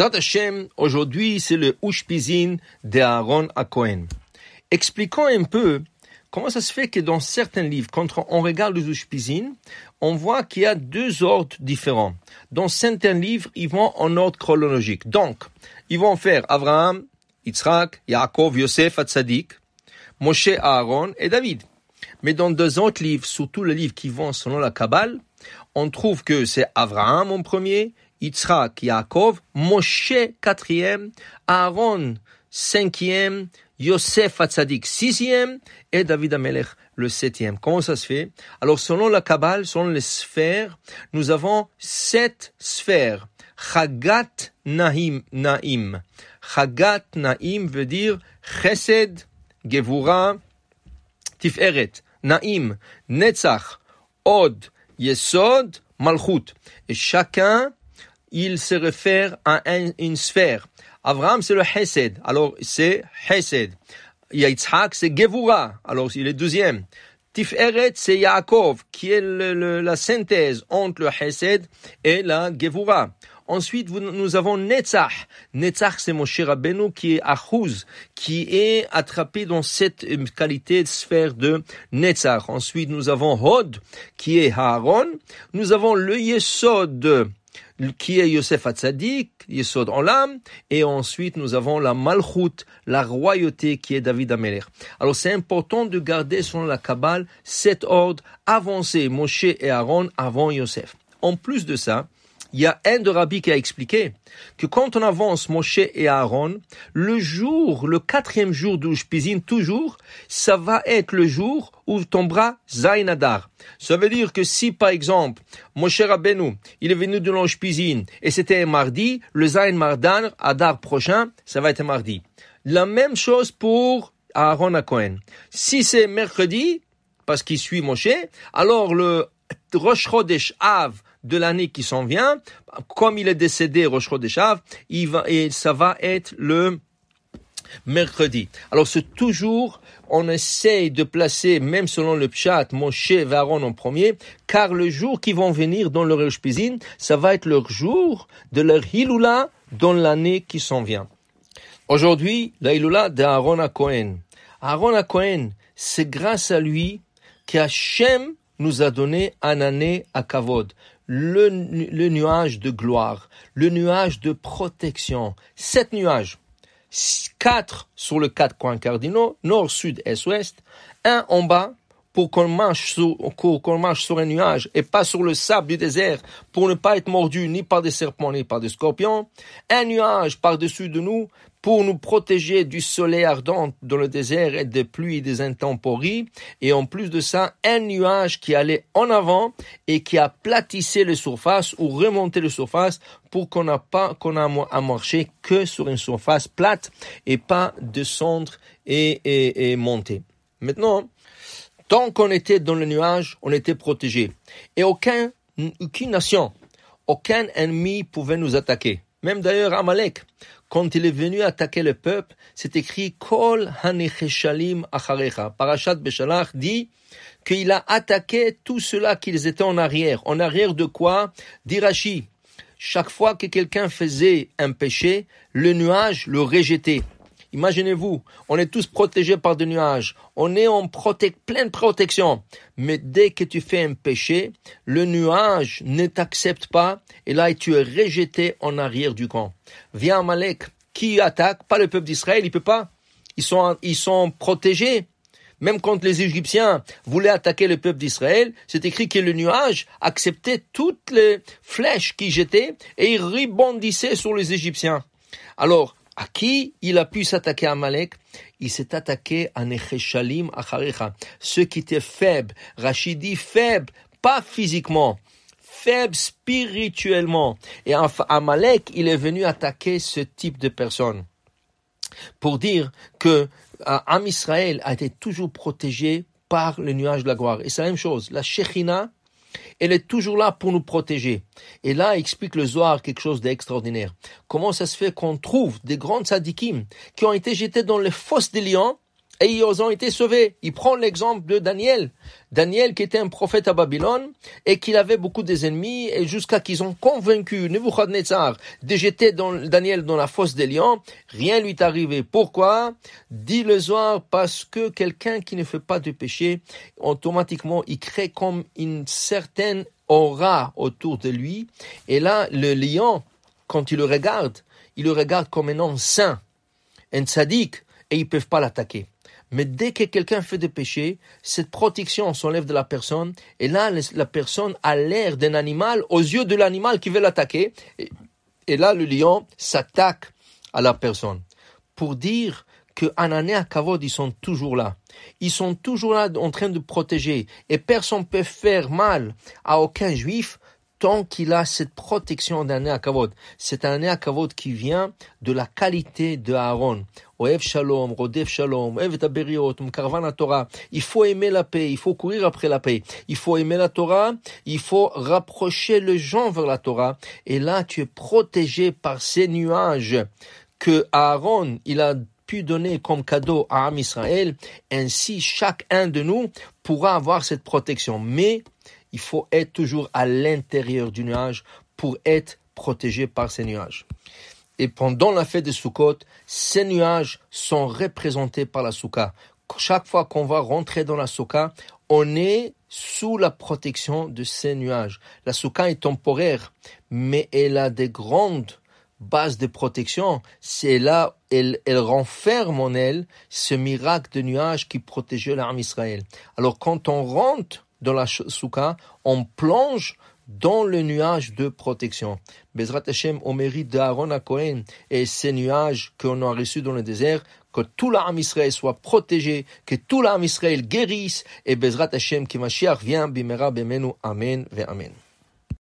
autres Hashem, aujourd'hui, c'est le Ushpizin d'Aaron à Cohen. Expliquons un peu comment ça se fait que dans certains livres, quand on regarde le Ushpizin, on voit qu'il y a deux ordres différents. Dans certains livres, ils vont en ordre chronologique. Donc, ils vont faire Abraham, Yitzhak, Yaakov, Yosef, Atzadik, Moshe, Aaron et David. Mais dans deux autres livres, surtout les livres qui vont selon la Kabbale, on trouve que c'est Abraham en premier, Yitzhak, Yaakov, Moshe quatrième, Aaron cinquième, Yosef Hatzadik sixième et David Amelech le septième. Comment ça se fait Alors selon la Kabbale, selon les sphères, nous avons sept sphères. Chagat Naim, Naim. Chagat Naim veut dire Chesed, Gevura, Tiferet, Naim, Netzach, Od, Yesod, Malchut. Et chacun il se réfère à une sphère. Avram, c'est le Hesed. Alors, c'est Hesed. Yitzhak, c'est Gevura. Alors, il est deuxième. Tiferet, c'est Yaakov, qui est la synthèse entre le Hesed et la Gevura. Ensuite, nous avons Netzach. Netzach, c'est cher Rabbeinu qui est Achouz, qui est attrapé dans cette qualité de sphère de Netzach. Ensuite, nous avons Hod, qui est Haaron. Nous avons le Yesod, qui est Yosef Hatzadik, en l'âme, et ensuite nous avons la Malchut, la royauté qui est David Ameler. Alors c'est important de garder selon la Kabbale cet ordre avancé, Moshe et Aaron avant Yosef. En plus de ça, il y a un de Rabbi qui a expliqué que quand on avance Moshe et Aaron, le jour, le quatrième jour pisine toujours, ça va être le jour où tombera Zainadar. Ça veut dire que si, par exemple, Moshe Rabbeinu, il est venu de pisine et c'était mardi, le Zain Mardan, Adar prochain, ça va être mardi. La même chose pour Aaron à Cohen. Si c'est mercredi, parce qu'il suit Moshe, alors le Rosh Chodesh Av, de l'année qui s'en vient, comme il est décédé Rosh il va, et ça va être le mercredi. Alors c'est toujours, on essaye de placer, même selon le Pshat, Moshe et Aaron en premier, car le jour qui vont venir dans leur cuisine, ça va être leur jour de leur Hiloula dans l'année qui s'en vient. Aujourd'hui, la Hiloula d'Aaron à Cohen. Aaron à Cohen, c'est grâce à lui qu'Hachem nous a donné un année à Kavod le, nuage de gloire, le nuage de protection, sept nuages, quatre sur le quatre coins cardinaux, nord, sud, est, ouest, un en bas pour qu'on marche, sur un nuage et pas sur le sable du désert pour ne pas être mordu ni par des serpents ni par des scorpions, un nuage par-dessus de nous pour nous protéger du soleil ardent dans le désert et des pluies des intempéries, et en plus de ça, un nuage qui allait en avant et qui aplatissait les surfaces ou remontait les surfaces pour qu'on n'a pas, qu'on a à marcher que sur une surface plate et pas descendre et, et, et monter. Maintenant, tant qu'on était dans le nuage, on était protégé. Et aucun, aucune nation, aucun ennemi pouvait nous attaquer. Même d'ailleurs Amalek quand il est venu attaquer le peuple, c'est écrit Kol Hanecheshalim Acharecha. Parashat Beshalach dit qu'il a attaqué tout cela qu'ils étaient en arrière. En arrière de quoi Dirachi. Chaque fois que quelqu'un faisait un péché, le nuage le rejetait. Imaginez-vous, on est tous protégés par des nuages. On est en pleine protection. Mais dès que tu fais un péché, le nuage ne t'accepte pas et là tu es rejeté en arrière du camp. Viens Malek, qui attaque Pas le peuple d'Israël, il peut pas. Ils sont, ils sont protégés. Même quand les Égyptiens voulaient attaquer le peuple d'Israël, c'est écrit que le nuage acceptait toutes les flèches qui jetaient et il rebondissait sur les Égyptiens. Alors, à qui il a pu s'attaquer à malek Il s'est attaqué à Necheshalim Acharecha, ceux qui étaient faibles. Rachid dit faible, pas physiquement, faible spirituellement. Et enfin, malek il est venu attaquer ce type de personnes. Pour dire que euh, Am Israël a été toujours protégé par le nuage de la gloire. Et c'est la même chose. La Shekhinah, elle est toujours là pour nous protéger. Et là explique le Zohar quelque chose d'extraordinaire. Comment ça se fait qu'on trouve des grandes sadikim qui ont été jetés dans les fosses des lions et ils ont été sauvés. Il prend l'exemple de Daniel. Daniel qui était un prophète à Babylone et qu'il avait beaucoup des ennemis et jusqu'à qu'ils ont convaincu Nebuchadnezzar de jeter Daniel dans la fosse des lions, rien lui est arrivé. Pourquoi Dit le soir, parce que quelqu'un qui ne fait pas de péché, automatiquement, il crée comme une certaine aura autour de lui. Et là, le lion, quand il le regarde, il le regarde comme un homme saint, un sadique, et ils peuvent pas l'attaquer. Mais dès que quelqu'un fait des péchés, cette protection s'enlève de la personne, et là, la personne a l'air d'un animal aux yeux de l'animal qui veut l'attaquer, et, là, le lion s'attaque à la personne. Pour dire que Anané à Kavod, ils sont toujours là. Ils sont toujours là en train de protéger, et personne ne peut faire mal à aucun juif qu'il a cette protection d'un kavod, C'est un kavod qui vient de la qualité de Aaron. Oev Shalom, Shalom, Torah. Il faut aimer la paix, il faut courir après la paix, il faut aimer la Torah, il faut rapprocher le gens vers la Torah. Et là, tu es protégé par ces nuages que Aaron, il a pu donner comme cadeau à Am Ainsi, chacun de nous pourra avoir cette protection. Mais il faut être toujours à l'intérieur du nuage pour être protégé par ces nuages. Et pendant la fête de Sukkot, ces nuages sont représentés par la soukha. Chaque fois qu'on va rentrer dans la soukha, on est sous la protection de ces nuages. La soukha est temporaire, mais elle a des grandes bases de protection. C'est là, elle, renferme en elle ce miracle de nuages qui protégeait l'armée Israël. Alors quand on rentre dans la souka, on plonge dans le nuage de protection. Bezrat Hashem, au mérite d'Aaron à Cohen et ces nuages qu'on a reçus dans le désert, que tout l'âme Israël soit protégé, que tout l'âme Israël guérisse, et Bezrat Hashem, qui Mashiach vient, bimera bemenu, amen, ve amen.